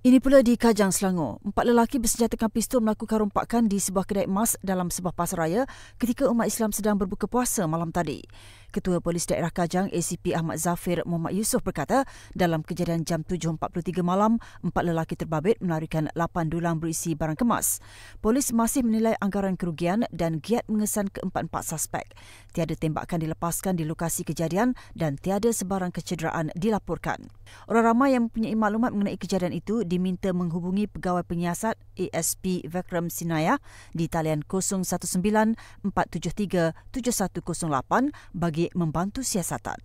Ini pula di Kajang, Selangor. Empat lelaki bersenjatakan pistol melakukan rompakan di sebuah kedai emas dalam sebuah pasaraya ketika umat Islam sedang berbuka puasa malam tadi. Ketua Polis Daerah Kajang ACP Ahmad Zafir Muhammad Yusof berkata, dalam kejadian jam 7.43 malam, empat lelaki terbabit melarikan lapan dulang berisi barang kemas. Polis masih menilai anggaran kerugian dan giat mengesan keempat-empat suspek. Tiada tembakan dilepaskan di lokasi kejadian dan tiada sebarang kecederaan dilaporkan. Orang ramai yang mempunyai maklumat mengenai kejadian itu diminta menghubungi pegawai penyiasat ASP Vikram Sinaya di talian 019 473 7108 bagi membantu siasatan.